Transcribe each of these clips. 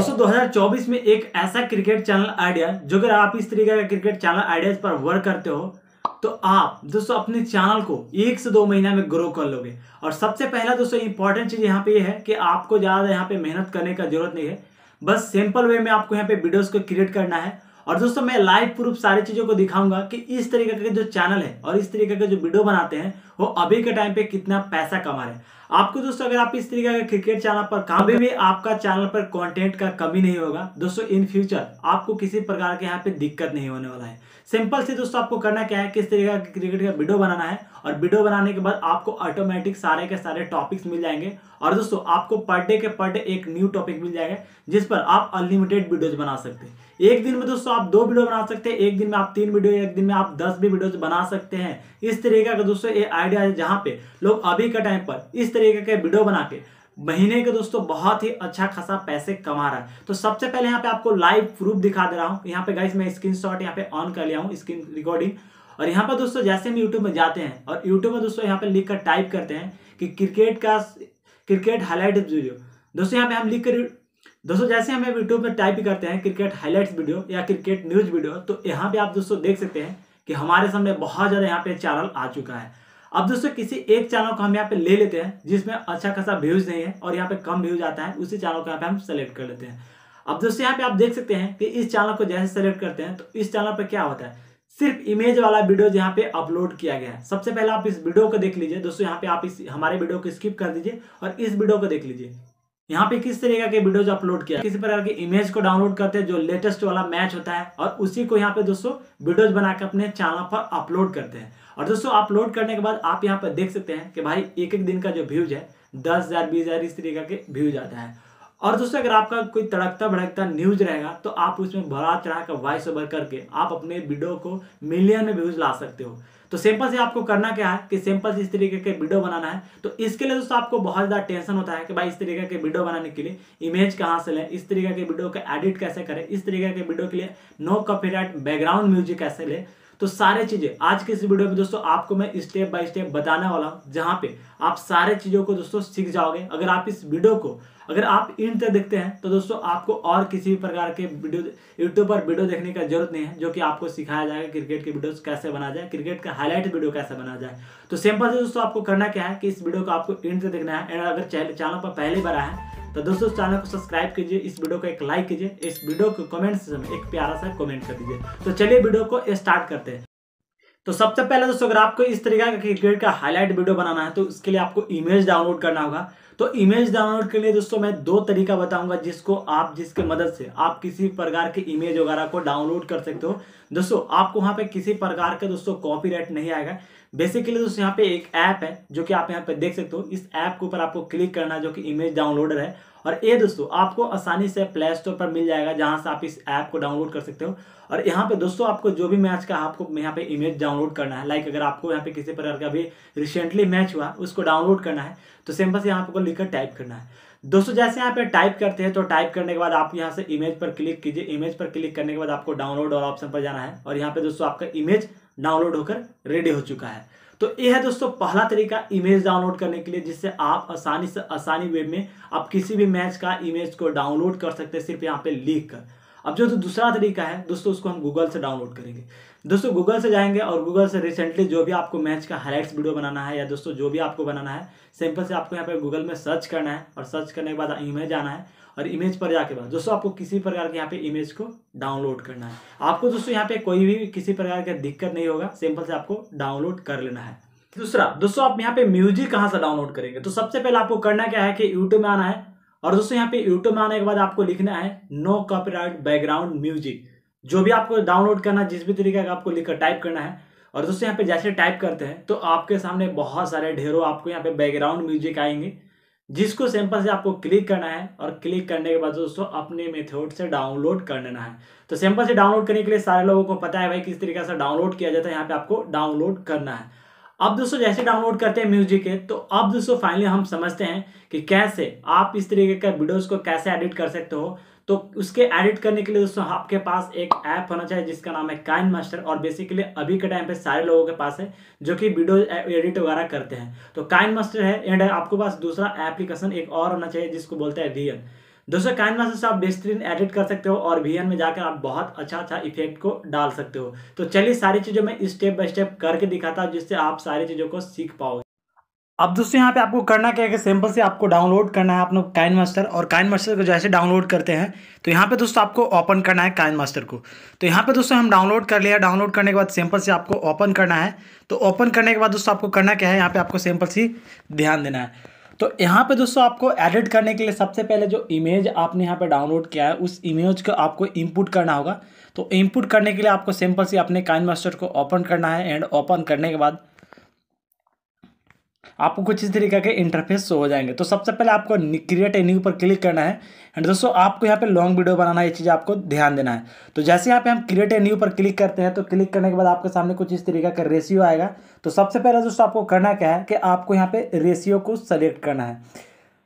दोस्तों 2024 में एक ऐसा क्रिकेट चैनल आइडिया जो अगर आप इस तरीके का क्रिकेट चैनल आइडियाज पर वर्क करते हो तो आप दोस्तों अपने चैनल को एक से दो महीना में ग्रो कर लोगे और सबसे पहला दोस्तों इंपॉर्टेंट चीज यहाँ पे ये यह है कि आपको ज्यादा यहाँ पे मेहनत करने का जरूरत नहीं है बस सिंपल वे में आपको यहाँ पे वीडियोस को क्रिएट करना है और दोस्तों मैं लाइव प्रूफ सारी चीज़ों को दिखाऊंगा कि इस तरीके के जो चैनल है और इस तरीके के जो वीडियो बनाते हैं वो अभी के टाइम पे कितना पैसा कमा रहे हैं आपको दोस्तों अगर आप इस तरीके का क्रिकेट चैनल पर काम भी, भी आपका चैनल पर कंटेंट का कमी नहीं होगा दोस्तों इन फ्यूचर आपको किसी प्रकार के यहाँ पे दिक्कत नहीं होने वाला है सिंपल से दोस्तों आपको करना क्या है किस तरीके का क्रिकेट का वीडियो बनाना है और वीडियो बनाने के बाद आपको ऑटोमेटिक सारे के सारे टॉपिक्स मिल जाएंगे और दोस्तों आपको पर डे के पर डे एक न्यू टॉपिक मिल जाएगा जिस पर आप अनलिमिटेड वीडियोज बना सकते हैं एक दिन में दोस्तों आप दो वीडियो बना सकते हैं एक दिन में आप तीन वीडियो एक दिन में आप दस भी वीडियो बना सकते हैं इस तरीके का दोस्तों ये आइडिया है जहाँ पे लोग अभी के टाइम पर इस तरीके के वीडियो बना के महीने के दोस्तों बहुत ही अच्छा खासा पैसे कमा रहा है तो सबसे पहले यहाँ पे आपको लाइव प्रूफ दिखा दे रहा हूँ यहाँ पे गाइस मैं स्क्रीन शॉट यहाँ पे ऑन कर लिया हूँ स्क्रीन रिकॉर्डिंग और यहाँ पर दोस्तों जैसे हम यूट्यूब में जाते हैं और यूट्यूब में दोस्तों यहाँ पे लिख कर टाइप करते हैं कि क्रिकेट का क्रिकेट हाईलाइट वीडियो दोस्तों यहाँ पे हम लिख कर दोस्तों जैसे हम यूट्यूब में टाइप करते हैं क्रिकेट हाईलाइट्स वीडियो या क्रिकेट न्यूज वीडियो तो यहाँ पे आप दोस्तों देख सकते हैं कि हमारे सामने बहुत ज़्यादा यहाँ पे चैनल आ चुका है अब दोस्तों किसी एक चैनल को हम यहाँ पे ले लेते हैं जिसमें अच्छा खासा व्यूज नहीं है और यहाँ पे कम व्यूज आता है उसी चैनल को यहाँ पे हम सेलेक्ट कर लेते हैं अब दोस्तों यहाँ पे आप देख सकते हैं कि इस चैनल को जैसे सेलेक्ट करते हैं तो इस चैनल पर क्या होता है सिर्फ इमेज वाला वीडियो यहाँ पे अपलोड किया गया है सबसे पहले आप इस वीडियो को देख लीजिए दोस्तों यहाँ पे आप इस हमारे वीडियो को स्किप कर दीजिए और इस वीडियो को देख लीजिए यहाँ पे किस तरीके के वीडियोज अपलोड किया किसी प्रकार के इमेज को डाउनलोड करते हैं जो लेटेस्ट वाला मैच होता है और उसी को यहाँ पे दोस्तों वीडियोज बनाकर अपने चैनल पर अपलोड करते हैं और दोस्तों अपलोड करने के बाद आप यहाँ पर देख सकते हैं कि भाई एक एक दिन का जो व्यूज है दस हजार बीस हजार इस तरीके के व्यूज आता है और दोस्तों अगर आपका कोई तड़कता भड़कता न्यूज रहेगा तो आप उसमें बड़ा तरह का वॉइस ओवर करके आप अपने वीडियो को मिलियन में व्यूज ला सकते हो तो सिंपल से आपको करना क्या है कि सिंपल से इस तरीके के वीडियो बनाना है तो इसके लिए दोस्तों आपको बहुत ज़्यादा टेंशन होता है कि भाई इस तरीके के वीडियो बनाने के लिए इमेज कहाँ से लें इस तरीके के वीडियो का एडिट कैसे करें इस तरीके के वीडियो के लिए नो कॉपीराइट बैकग्राउंड म्यूजिक कैसे लें तो सारे चीजें आज के इस वीडियो में दोस्तों आपको मैं स्टेप बाय स्टेप बताने वाला हूँ जहां पे आप सारे चीजों को दोस्तों सीख जाओगे अगर आप इस वीडियो को अगर आप इन तक देखते हैं तो दोस्तों आपको और किसी भी प्रकार के वीडियो यूट्यूब पर वीडियो देखने का जरूरत नहीं है जो कि आपको सिखाया जाएगा क्रिकेट के वीडियोस कैसे बना जाए क्रिकेट का हाईलाइट वीडियो कैसे बनाया जाए तो सिंपल से दोस्तों आपको करना क्या है कि इस वीडियो को आपको इन तक देखना है एंड अगर चैनल पर पहली बार आए तो दोस्तों चैनल को सब्सक्राइब कीजिए इस वीडियो को एक लाइक कीजिए इस वीडियो को कमेंट में एक प्यारा सा कमेंट कर दीजिए तो चलिए वीडियो को स्टार्ट करते हैं तो सबसे पहले दोस्तों अगर आपको इस तरीके का क्रिकेट का हाईलाइट वीडियो बनाना है तो उसके लिए आपको इमेज डाउनलोड करना होगा तो इमेज डाउनलोड के लिए दोस्तों मैं दो तरीका बताऊंगा जिसको आप जिसके मदद से आप किसी प्रकार के इमेज वगैरह को डाउनलोड कर सकते हो दोस्तों आपको वहां पे किसी प्रकार का दोस्तों कॉपीराइट नहीं आएगा बेसिकली दोस्तों यहाँ पे एक ऐप है जो कि आप यहाँ पे देख सकते हो इस ऐप के ऊपर आपको क्लिक करना जो कि इमेज डाउनलोडर है और ये दोस्तों आपको आसानी से प्ले स्टोर पर मिल जाएगा जहां से आप इस ऐप को डाउनलोड कर सकते हो और यहाँ पे दोस्तों आपको जो भी मैच का आपको यहाँ पे इमेज डाउनलोड करना है लाइक अगर आपको यहाँ पे किसी प्रकार का भी रिसेंटली मैच हुआ उसको डाउनलोड करना है तो सिंपल से यहाँ पर लिखकर टाइप करना है दोस्तों जैसे यहाँ पे टाइप करते हैं तो टाइप करने के बाद आप यहाँ से इमेज पर क्लिक कीजिए इमेज पर क्लिक करने के बाद आपको डाउनलोड और ऑप्शन पर जाना है और यहाँ पे दोस्तों आपका इमेज डाउनलोड होकर रेडी हो चुका है तो ये है दोस्तों पहला तरीका इमेज डाउनलोड करने के लिए जिससे आप आसानी से आसानी वेब में आप किसी भी मैच का इमेज को डाउनलोड कर सकते हैं सिर्फ यहाँ पे लिख कर अब जो तो दूसरा तरीका है दोस्तों उसको हम गूगल से डाउनलोड करेंगे दोस्तों गूगल से जाएंगे और गूगल से रिसेंटली जो भी आपको मैच का हाईलाइट्स वीडियो बनाना है या दोस्तों जो भी आपको बनाना है सिंपल से आपको यहाँ पे गूगल में सर्च करना है और सर्च करने के बाद इमेज आना है और इमेज पर जाके बाद दोस्तों आपको किसी प्रकार के यहाँ पे इमेज को डाउनलोड करना है आपको दोस्तों यहाँ पे कोई भी किसी प्रकार का दिक्कत नहीं होगा सिंपल से आपको डाउनलोड कर लेना है दूसरा दोस्तों आप यहाँ पे म्यूजिक कहाँ से डाउनलोड करेंगे तो सबसे पहले आपको करना क्या है कि यूट्यूब में आना है और दोस्तों यहाँ पे यूट्यूब में आने के बाद आपको लिखना है नो कॉपीराइट बैकग्राउंड म्यूजिक जो भी आपको डाउनलोड करना है जिस भी तरीके का आपको लिखकर टाइप करना है और दोस्तों यहाँ पे जैसे टाइप करते हैं तो आपके सामने बहुत सारे ढेरों आपको यहाँ पे बैकग्राउंड म्यूजिक आएंगे जिसको सैंपल से आपको क्लिक करना है और क्लिक करने के बाद दोस्तों अपने मेथड से डाउनलोड कर लेना है तो सैंपल से डाउनलोड करने के लिए सारे लोगों को पता है भाई किस तरीके से डाउनलोड किया जाता है यहाँ पे आपको डाउनलोड करना है अब दोस्तों जैसे डाउनलोड करते हैं म्यूजिक है तो अब दोस्तों फाइनली हम समझते हैं कि कैसे आप इस तरीके का वीडियोज को कैसे एडिट कर सकते हो तो उसके एडिट करने के लिए दोस्तों आपके पास एक ऐप होना चाहिए जिसका नाम है काइन मास्टर और बेसिकली अभी के टाइम पे सारे लोगों के पास है जो कि वीडियो एडिट वगैरह करते हैं तो काइन मास्टर है एंड आपके पास दूसरा एप्लीकेशन एक और होना चाहिए जिसको बोलते हैं रियल दोस्तों काइन मास्टर से आप बेहतरीन एडिट कर सकते हो और वीएन में जाकर आप बहुत अच्छा अच्छा इफेक्ट को डाल सकते हो तो चलिए सारी चीज़ों में स्टेप बाय स्टेप करके दिखाता हूँ जिससे आप सारी चीज़ों को सीख पाओगे अब दोस्तों यहाँ पे आपको करना क्या है कि सिंपल से आपको डाउनलोड करना है आपने काइन मास्टर और काइन मास्टर को जैसे डाउनलोड करते हैं तो यहाँ पे दोस्तों आपको ओपन करना है काइन मास्टर को तो यहाँ पे दोस्तों हम डाउनलोड कर लिया डाउनलोड करने के बाद सिंपल से आपको ओपन करना है तो ओपन करने के बाद दोस्तों आपको करना क्या है यहाँ पर आपको सिंपल सी ध्यान देना है तो यहाँ पे दोस्तों आपको एडिट करने के लिए सबसे पहले जो इमेज आपने यहाँ पे डाउनलोड किया है उस इमेज को आपको इनपुट करना होगा तो इनपुट करने के लिए आपको सिंपल से अपने काइन मास्टर को ओपन करना है एंड ओपन करने के बाद आपको कुछ इस तरीके के इंटरफेस हो जाएंगे तो सबसे पहले आपको क्रिएट ए न्यू पर क्लिक करना है एंड दोस्तों आपको यहाँ पे लॉन्ग वीडियो बनाना है ये चीज़ आपको ध्यान देना है तो जैसे यहाँ पे हम क्रिएट ए न्यू पर क्लिक करते हैं तो क्लिक करने के बाद आपके सामने कुछ इस तरीके का रेशियो आएगा तो सबसे पहले दोस्तों आपको करना क्या है कि आपको यहाँ पे रेशियो को सेलेक्ट करना है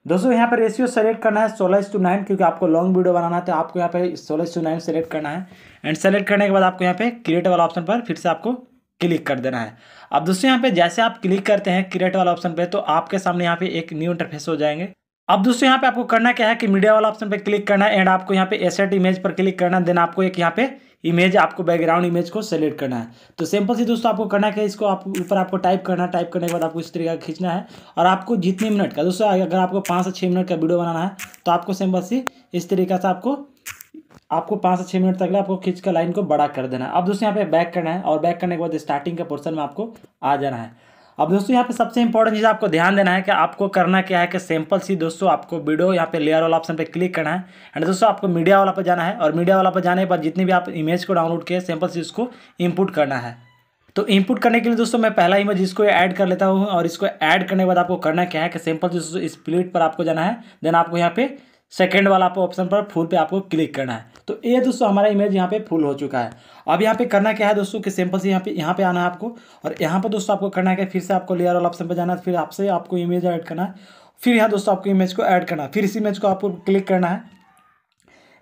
दोस्तों यहाँ पर रेशियो सेलेक्ट करना है सोलह टू नाइन क्योंकि आपको लॉन्ग वीडियो बनाना है तो आपको यहाँ पे सोलह टू नाइन सेलेक्ट करना है एंड सेलेक्ट करने के बाद आपको यहाँ पे क्रिएट वाला ऑप्शन पर फिर से आपको क्लिक कर देना है अब दोस्तों यहाँ पे जैसे आप क्लिक करते हैं क्रिएट वाला ऑप्शन पे तो आपके सामने यहाँ पे एक न्यू इंटरफेस हो जाएंगे अब दोस्तों यहाँ पे आपको करना क्या है कि मीडिया वाला ऑप्शन पे क्लिक करना है एंड आपको यहाँ पे एसेट इमेज पर क्लिक करना है देन आपको एक यहाँ पे इमेज आपको बैकग्राउंड इमेज को सेलेक्ट करना है तो सिंपल सी दोस्तों आपको करना क्या है इसको आप ऊपर आपको टाइप करना है टाइप करने के बाद आपको इस तरीके का खींचना है और आपको जितने मिनट का दोस्तों अगर आपको पाँच से छः मिनट का वीडियो बनाना है तो आपको सिंपल सी इस तरीके से आपको आपको पाँच से छः मिनट तक आपको खींच कर लाइन को बड़ा कर देना है अब दोस्तों यहाँ पे बैक करना है और बैक करने के बाद स्टार्टिंग के पोर्सन में आपको आ जाना है अब दोस्तों यहाँ पे सबसे इंपॉर्टेंट चीज़ आपको ध्यान देना है कि आपको करना क्या है कि सैंपल सी दोस्तों आपको वीडियो यहाँ पे लेयर वाला ऑप्शन पे क्लिक करना है एंड दोस्तों आपको मीडिया वाला पर जाना है और मीडिया वाला पर जाने के बाद जितनी भी आप इमेज को डाउनलोड किए सैंपल सी उसको इनपुट करना है तो इनपुट करने के लिए दोस्तों मैं पहला इमेज इसको ऐड कर लेता हूँ और इसको ऐड करने के बाद आपको करना क्या है कि सैंपल दोस्तों स्प्लिट पर आपको जाना है देन आपको यहाँ पे सेकेंड वाला आपको ऑप्शन पर फुल पे आपको क्लिक करना है तो ये दोस्तों हमारा इमेज यहाँ पे फुल हो चुका है अब यहाँ पे करना क्या है दोस्तों कि सिंपल से यहाँ पे यहाँ पे आना है आपको और यहाँ पर दोस्तों आपको करना है क्या फिर से आपको लेयर वाला ऑप्शन पर जाना है फिर आपसे आपको इमेज ऐड करना है फिर यहाँ दोस्तों आपको इमेज को ऐड करना है फिर इस इमेज को आपको क्लिक करना है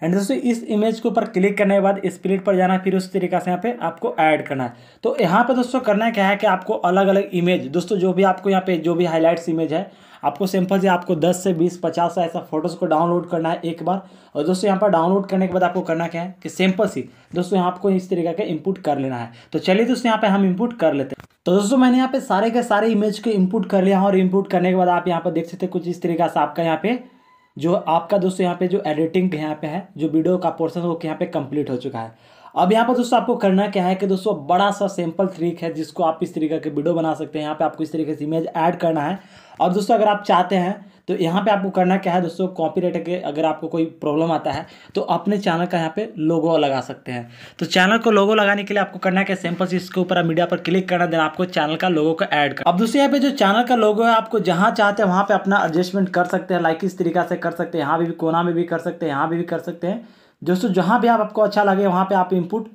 एंड दोस्तों इस इमेज के ऊपर क्लिक करने के बाद स्प्लिट पर जाना फिर उस तरीका से यहाँ पे आपको ऐड करना है तो यहाँ पे दोस्तों करना क्या है कि आपको अलग अलग इमेज दोस्तों जो भी आपको यहाँ पे जो भी हाईलाइट्स इमेज है आपको सिंपल से आपको 10 से 20 50 ऐसा फोटोज़ को डाउनलोड करना है एक बार और दोस्तों यहाँ पर डाउनलोड करने के बाद आपको करना क्या है कि सिंपल सी दोस्तों यहाँ आपको इस तरीके का इनपुट कर लेना है तो चलिए दोस्तों यहाँ पे हम इनपुट कर लेते हैं तो दोस्तों मैंने यहाँ पे सारे के सारे इमेज को इनपुट कर लिया और इनपुट करने के बाद आप यहाँ पर देख सकते हैं कुछ इस तरीका से आपका यहाँ पे जो आपका दोस्तों यहाँ पे जो एडिटिंग यहाँ पे है जो वीडियो का पोर्सन वो यहाँ पे कंप्लीट हो चुका है अब यहाँ पर दोस्तों आपको करना क्या है कि दोस्तों बड़ा सा सिंपल ट्रिक है जिसको आप इस तरीके के वीडियो बना सकते हैं यहाँ पे आपको इस तरीके से इमेज ऐड करना है और दोस्तों अगर आप चाहते हैं तो यहाँ पे आपको करना क्या है दोस्तों कॉपी कॉपीराइट के अगर आपको कोई प्रॉब्लम आता है तो अपने चैनल का यहाँ पे लोगो लगा सकते हैं तो चैनल को लोगो लगाने के लिए आपको करना क्या सिंपल चीज के ऊपर मीडिया पर क्लिक करना देना आपको चैनल का लोगो को ऐड कर अब दोस्तों यहाँ पे जो चैनल का लोगो है आपको जहाँ चाहते हैं वहाँ पे अपना एडजस्टमेंट कर सकते हैं लाइक इस तरीका से कर सकते हैं यहाँ भी कोना में भी कर सकते हैं यहाँ भी कर सकते हैं दोस्तों जहाँ भी आप आपको अच्छा लगे वहाँ पे आप इनपुट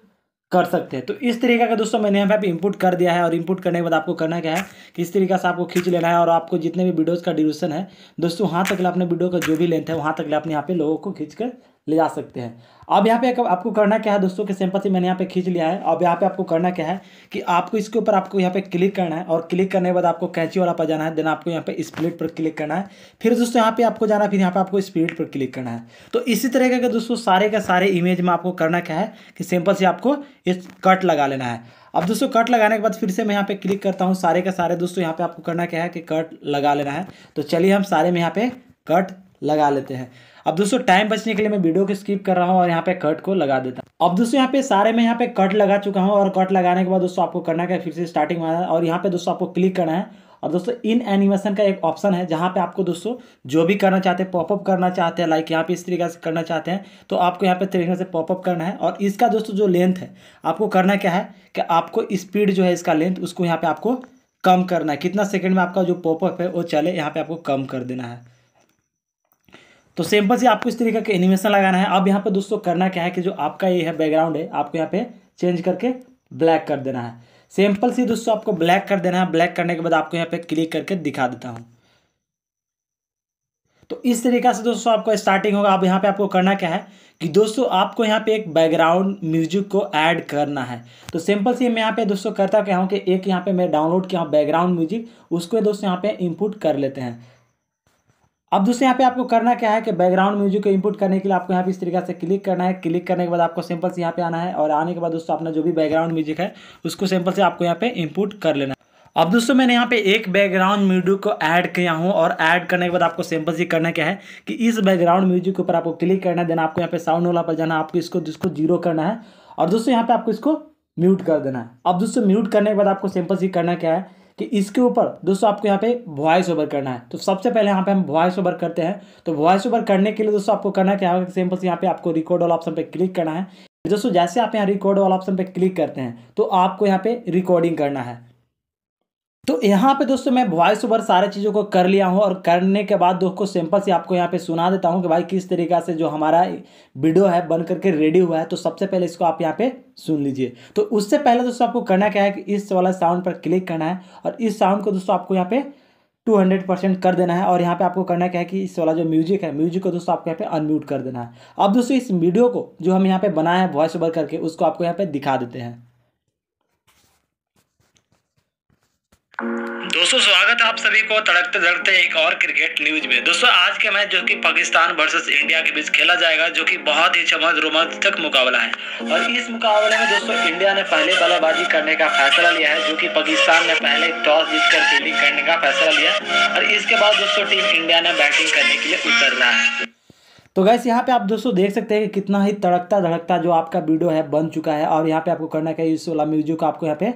कर सकते हैं तो इस तरीके का दोस्तों मैंने यहाँ पे इनपुट कर दिया है और इनपुट करने के बाद आपको करना क्या है किस तरीके से आपको खींच लेना है और आपको जितने भी वीडियोज़ का ड्यूरेशन है दोस्तों वहाँ तक अपने वीडियो का जो भी लेंथ है वहाँ तक अपने यहाँ पे लोगों को खींच कर ले जा सकते हैं अब यहाँ पे आपको करना क्या है दोस्तों सैंपल से मैंने यहाँ पे खींच लिया है अब यहाँ पे आपको करना क्या है कि आपको इसके ऊपर आपको यहाँ पे क्लिक करना है और क्लिक करने के बाद आपको कैची वाला पर जाना है देन आपको यहाँ पे स्प्लिट पर क्लिक करना है फिर दोस्तों यहाँ पे आपको जाना है फिर यहाँ पे आपको स्प्लिट पर क्लिक करना है तो इसी तरह का दोस्तों सारे का सारे इमेज में आपको करना क्या है कि सैंपल से आपको इस कट लगा लेना है अब दोस्तों कट लगाने के बाद फिर से मैं यहाँ पे क्लिक करता हूँ सारे का सारे दोस्तों यहाँ पे आपको करना क्या है कि कट लगा लेना है तो चलिए हम सारे में यहाँ पे कट लगा लेते हैं अब दोस्तों टाइम बचने के लिए मैं वीडियो को स्किप कर रहा हूँ और यहाँ पे कट को लगा देता हूँ अब दोस्तों यहाँ पे सारे में यहाँ पे कट लगा चुका हूँ और कट लगाने के बाद दोस्तों आपको करना है फिर से स्टार्टिंग में और यहाँ पे दोस्तों आपको क्लिक करना है और दोस्तों इन एनिमेशन का एक ऑप्शन है जहाँ पे आपको दोस्तों जो भी करना चाहते हैं पॉपअप करना चाहते हैं लाइक यहाँ पे इस तरीके से करना चाहते हैं तो आपको यहाँ पे तरीके से पॉपअप करना है और इसका दोस्तों जो लेंथ है आपको करना क्या है कि आपको स्पीड जो है इसका लेंथ उसको यहाँ पे आपको कम करना है कितना सेकेंड में आपका जो पॉपअप है वो चले यहाँ पे आपको कम कर देना है तो सिंपल सी आपको इस तरीके का एनिमेशन लगाना है अब यहाँ पे दोस्तों करना क्या है कि जो आपका ये है बैकग्राउंड है आपको यहाँ पे चेंज करके ब्लैक कर देना है सिंपल से दोस्तों आपको ब्लैक कर देना है ब्लैक करने के बाद आपको यहाँ पे क्लिक करके दिखा देता हूँ तो इस तरीका से दोस्तों आपको स्टार्टिंग होगा अब यहाँ पे आपको करना क्या है कि दोस्तों आपको यहाँ पे एक बैकग्राउंड म्यूजिक को ऐड करना है तो सिंपल से मैं यहाँ पे दोस्तों करता क्या हूँ कि एक यहाँ पे मैं डाउनलोड किया हूँ बैकग्राउंड म्यूजिक उसको दोस्तों यहाँ पे इनपुट कर लेते हैं अब दोस्तों यहाँ पे आपको करना क्या है कि बैकग्राउंड म्यूजिक को इनपुट करने के लिए आपको यहाँ पे इस तरीके से क्लिक करना है क्लिक करने के बाद आपको सिंपल से यहाँ पे आना है और आने के बाद दोस्तों अपना जो भी बैकग्राउंड म्यूजिक है उसको सिंपल से आपको यहाँ पे इनपुट कर लेना है अब दोस्तों मैंने यहाँ पे एक बैकग्राउंड म्यूजिक को ऐड किया हूँ और ऐड करने के बाद आपको सिंपल सी करना क्या है कि इस बैकग्राउंड म्यूजिक के ऊपर आपको क्लिक करना है देना आपको यहाँ पे साउंड वाला पर जाना है आपको इसको जिसको जीरो करना है और दोस्तों यहाँ पे आपको इसको म्यूट कर देना है अब दोस्तों म्यूट करने के बाद आपको सिंपल सी करना क्या है कि इसके ऊपर दोस्तों आपको यहाँ पे वॉइस ओवर करना है तो सबसे पहले यहाँ पे हम वॉइस ओवर करते हैं तो वॉइस ओवर करने के लिए दोस्तों आपको करना क्या होगा सिंपल से यहाँ पे आपको रिकॉर्ड वाला ऑप्शन पे क्लिक करना है दोस्तों जैसे आप यहाँ रिकॉर्ड वाला ऑप्शन पे क्लिक करते हैं तो आपको यहाँ पे रिकॉर्डिंग करना है तो यहाँ पे दोस्तों मैं वॉइस ओवर सारे चीज़ों को कर लिया हूँ और करने के बाद दोस्तों सिंपल से आपको यहाँ पे सुना देता हूँ कि भाई किस तरीका से जो हमारा वीडियो है बन करके रेडी हुआ है तो सबसे पहले इसको आप यहाँ पे सुन लीजिए तो उससे पहले दोस्तों आपको करना क्या है कि इस वाला साउंड पर क्लिक करना है और इस साउंड को दोस्तों आपको यहाँ पे टू हंड्रेड परसेंट कर देना है और यहाँ पे आपको करना क्या है कि इस वाला जो म्यूजिक है म्यूजिक को दोस्तों आपको यहाँ पे अनम्यूट कर देना है अब दोस्तों इस वीडियो को जो हम यहाँ पे बनाए हैं वॉइस ओवर करके उसको आपको यहाँ पे दिखा देते हैं दोस्तों स्वागत है आप सभी को तड़कते धड़कते एक और क्रिकेट न्यूज में दोस्तों आज के मैच जो कि पाकिस्तान वर्सेस इंडिया के बीच खेला जाएगा जो कि बहुत ही चमक रोमांचक मुकाबला है और इस मुकाबले में दोस्तों इंडिया ने पहले बल्लेबाजी करने का फैसला लिया है जो कि पाकिस्तान ने पहले टॉस जीतकर फील्डिंग करने का फैसला लिया और इसके बाद दोस्तों टीम इंडिया ने बैटिंग करने के लिए उतरना है तो गैस यहाँ पे आप दोस्तों देख सकते हैं कि कितना ही तड़कता धड़कता जो आपका वीडियो है बन चुका है और यहाँ पे आपको करना क्या इस वाला म्यूजिक आपको यहाँ पे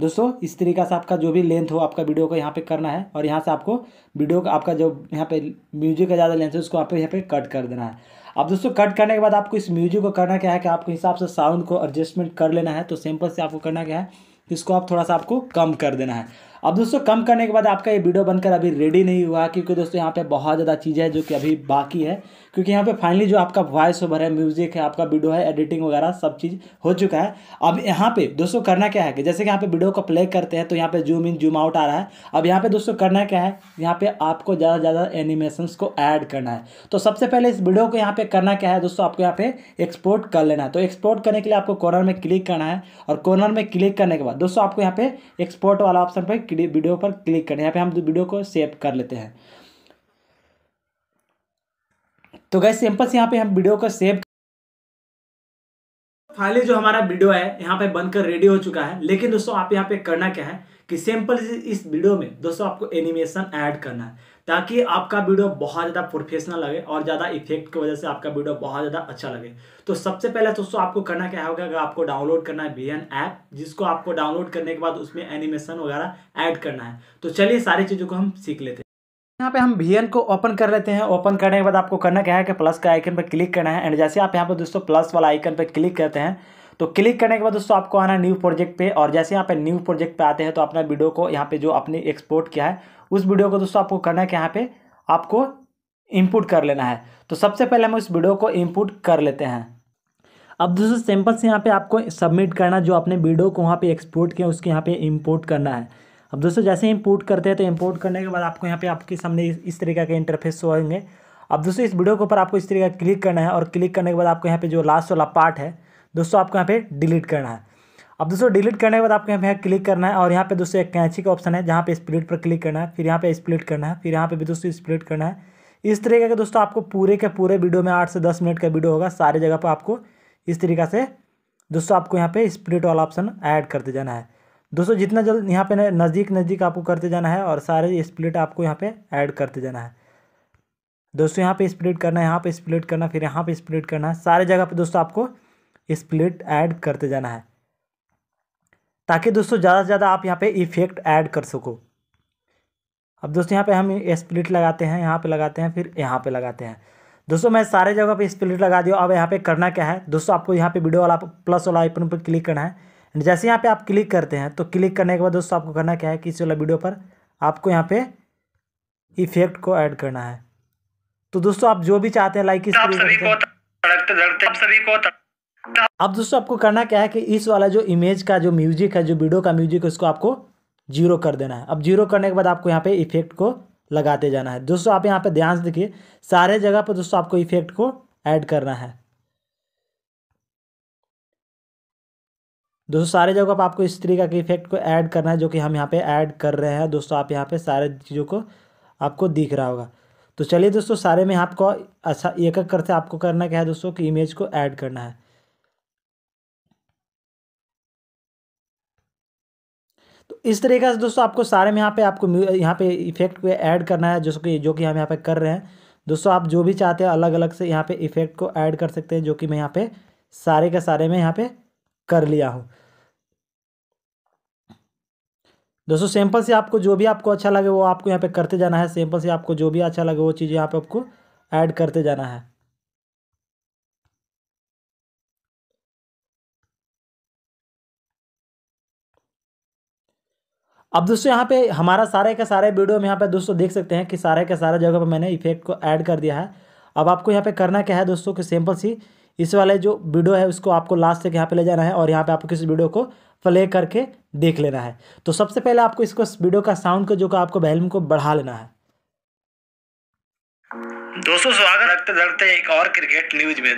दोस्तों इस तरीका से आपका जो भी लेंथ हो आपका वीडियो को यहाँ पे करना है और यहाँ से आपको वीडियो का आपका जो यहाँ पे म्यूजिक का ज़्यादा लेंथ है उसको आप यहाँ पे कट कर देना है अब दोस्तों कट करने के बाद आपको इस म्यूजिक को करना क्या है कि आपके हिसाब से साउंड को एडजस्टमेंट कर लेना है तो सिंपल से आपको करना क्या है इसको आप थोड़ा सा आपको कम कर देना है अब दोस्तों कम करने के बाद आपका ये वीडियो बनकर अभी रेडी नहीं हुआ क्योंकि दोस्तों यहाँ पे बहुत ज़्यादा चीज़ें हैं जो कि अभी बाकी है क्योंकि यहाँ पे फाइनली जो आपका वॉइस ओवर है म्यूजिक है आपका वीडियो है एडिटिंग वगैरह सब चीज़ हो चुका है अब यहाँ पे दोस्तों करना क्या है कि जैसे कि यहाँ पे वीडियो को प्ले करते हैं तो यहाँ पे जूम इन जूम आउट आ रहा है अब यहाँ पे दोस्तों करना क्या है यहाँ पे आपको ज़्यादा से ज़्यादा एनिमेशन को ऐड करना है तो सबसे पहले इस वीडियो को यहाँ पे करना क्या है दोस्तों आपको यहाँ पे एक्सपोर्ट कर लेना है तो एक्सपोर्ट करने के लिए आपको कॉर्नर में क्लिक करना है और कॉर्नर में क्लिक करने के बाद दोस्तों आपको यहाँ पे एक्सपोर्ट वाला ऑप्शन पर वीडियो पर क्लिक करें यहाँ पे हम वीडियो को सेव कर लेते हैं तो गैस सिंपल से यहाँ पे हम वीडियो को सेव फाइनली जो हमारा वीडियो है यहाँ पे बनकर रेडी हो चुका है लेकिन दोस्तों आप यहाँ पे करना क्या है कि सिंपल इस वीडियो में दोस्तों आपको एनिमेशन ऐड करना है ताकि आपका वीडियो बहुत ज़्यादा प्रोफेशनल लगे और ज़्यादा इफेक्ट की वजह से आपका वीडियो बहुत ज़्यादा अच्छा लगे तो सबसे पहले दोस्तों आपको करना क्या होगा अगर आपको डाउनलोड करना है बीएन ऐप जिसको आपको डाउनलोड करने के बाद उसमें एनिमेशन वगैरह ऐड करना है तो चलिए सारी चीज़ों को हम सीख लेते हैं यहाँ पे हम भी को ओपन कर लेते हैं ओपन करने के बाद आपको करना क्या है कि प्लस का आइकन पर क्लिक करना है एंड जैसे आप यहाँ पर दोस्तों प्लस वाला आइकन पर क्लिक करते हैं तो क्लिक करने के बाद दोस्तों आपको आना न्यू प्रोजेक्ट पे और जैसे यहाँ पे न्यू प्रोजेक्ट पे आते हैं तो अपना वीडियो को यहाँ पे जो आपने एक्सपोर्ट किया है उस वीडियो को दोस्तों आपको करना है कि यहाँ पे आपको इनपुट कर लेना है तो सबसे पहले हम इस वीडियो को इनपुट कर लेते हैं अब दोस्तों सिंपल से यहाँ पे आपको सबमिट करना जो आपने वीडियो को वहाँ पे एक्सपोर्ट किया उसके यहाँ पे इंपोर्ट करना है अब दोस्तों जैसे इंपोर्ट करते हैं तो इंपोर्ट करने के बाद आपको यहाँ पे आपके सामने इस तरीके के इंटरफेस होंगे अब दोस्तों इस वीडियो के ऊपर आपको इस तरीके क्लिक करना है और क्लिक करने के बाद आपको यहाँ पे जो लास्ट वाला पार्ट है दोस्तों आपको यहाँ पे डिलीट करना है अब दोस्तों डिलीट करने के बाद आपको यहाँ पे क्लिक करना है और यहाँ पे दोस्तों एक कैंची का ऑप्शन है जहाँ पे स्प्लिट पर क्लिक करना है फिर यहाँ पे स्प्लिट करना है फिर यहाँ पे भी दोस्तों स्प्लिट करना है इस तरीके का दोस्तों आपको पूरे के पूरे वीडियो में आठ से दस मिनट का वीडियो होगा सारे जगह पर आपको इस तरीका से दोस्तों आपको यहाँ पे स्प्लिट वाला ऑप्शन ऐड करते जाना है दोस्तों जितना जल्द यहाँ पे नज़दीक नज़दीक आपको करते जाना है और सारे स्प्लिट आपको यहाँ पे ऐड करते जाना है दोस्तों यहाँ पे स्प्लिट करना है यहाँ पे स्प्लिट करना फिर यहाँ पे स्प्लिट करना है सारे जगह पे दोस्तों आपको स्प्लिट ऐड करते जाना है ताकि दोस्तों ज़्यादा से ज़्यादा आप यहाँ पे इफेक्ट ऐड कर सको अब दोस्तों यहाँ पे हम स्प्लिट लगाते हैं यहाँ पे लगाते हैं फिर यहाँ पे लगाते हैं दोस्तों मैं सारे जगह पे स्प्लिट लगा दिया अब यहाँ पे करना क्या है दोस्तों आपको यहाँ पे वीडियो वाला प्लस वाला आइकन पर क्लिक करना है जैसे यहाँ पे आप क्लिक करते हैं तो क्लिक करने के बाद दोस्तों आपको करना क्या है कि इस वाला वीडियो पर आपको यहाँ पे इफेक्ट को ऐड करना है तो दोस्तों आप जो भी चाहते हैं लाइक इस सभी को अब दोस्तों आपको करना क्या है कि इस वाला जो इमेज का जो म्यूजिक है जो वीडियो का म्यूजिक है उसको आपको जीरो कर देना है अब जीरो करने के बाद आपको यहाँ पे इफेक्ट को लगाते जाना है दोस्तों आप यहाँ पे ध्यान से देखिए सारे जगह पर दोस्तों आपको इफेक्ट को ऐड करना है दोस्तों सारे जगह पर आपको इस तरीका के इफेक्ट को ऐड करना है जो कि हम यहाँ पे ऐड कर रहे हैं दोस्तों आप यहाँ पे सारे चीज़ों को आपको दिख रहा होगा तो चलिए दोस्तों सारे में आपको अच्छा एक एक करते आपको करना क्या है दोस्तों कि इमेज को ऐड करना है तो इस तरीके से दोस्तों आपको सारे में यहाँ पे आपको यहाँ पे इफेक्ट को ऐड करना है जिसको जो कि हम यहाँ पे कर रहे हैं दोस्तों आप जो भी चाहते हैं अलग अलग से यहाँ पे इफेक्ट को ऐड कर सकते हैं जो कि मैं यहाँ पे सारे के सारे में यहाँ पे कर लिया हूँ दोस्तों सैंपल से आपको जो भी आपको अच्छा लगे वो आपको यहाँ पे करते जाना है सैंपल से आपको जो भी अच्छा लगे वो चीज़ यहाँ पे आपको ऐड करते जाना है अब दोस्तों यहाँ पे हमारा सारे का सारे वीडियो में यहाँ पे दोस्तों देख सकते हैं कि सारे का सारा जगह पर मैंने इफेक्ट को ऐड कर दिया है अब आपको यहाँ पे करना क्या है दोस्तों कि सिंपल सी इस वाले जो वीडियो है उसको आपको लास्ट तक यहाँ पे ले जाना है और यहाँ पे आपको किसी वीडियो को प्ले करके देख लेना है तो सबसे पहले आपको इसको वीडियो का साउंड को जो का आपको वैल्यूम को बढ़ा लेना है दोस्तों स्वागत रखते एक और क्रिकेट न्यूज में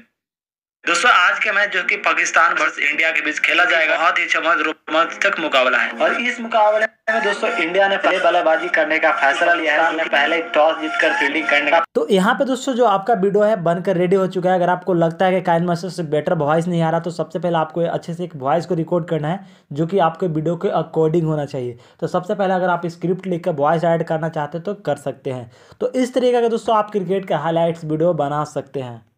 दोस्तों आज के मैच जो कि पाकिस्तान वर्ष इंडिया के बीच खेला जाएगा बहुत ही चमक रोमांचक मुकाबला है और इस मुकाबले में दोस्तों इंडिया ने पहले बल्लेबाजी करने का फैसला लिया है ने पहले टॉस जीतकर फील्डिंग करने का तो यहाँ पे दोस्तों जो आपका वीडियो है बनकर रेडी हो चुका है अगर आपको लगता है कि कायन मास्टर से बेटर वॉइस नहीं आ रहा तो सबसे पहले आपको अच्छे से एक वॉइस को रिकॉर्ड करना है जो कि आपके वीडियो के अकॉर्डिंग होना चाहिए तो सबसे पहले अगर आप स्क्रिप्ट लिखकर वॉइस ऐड करना चाहते तो कर सकते हैं तो इस तरीके का दोस्तों आप क्रिकेट का हाईलाइट्स वीडियो बना सकते हैं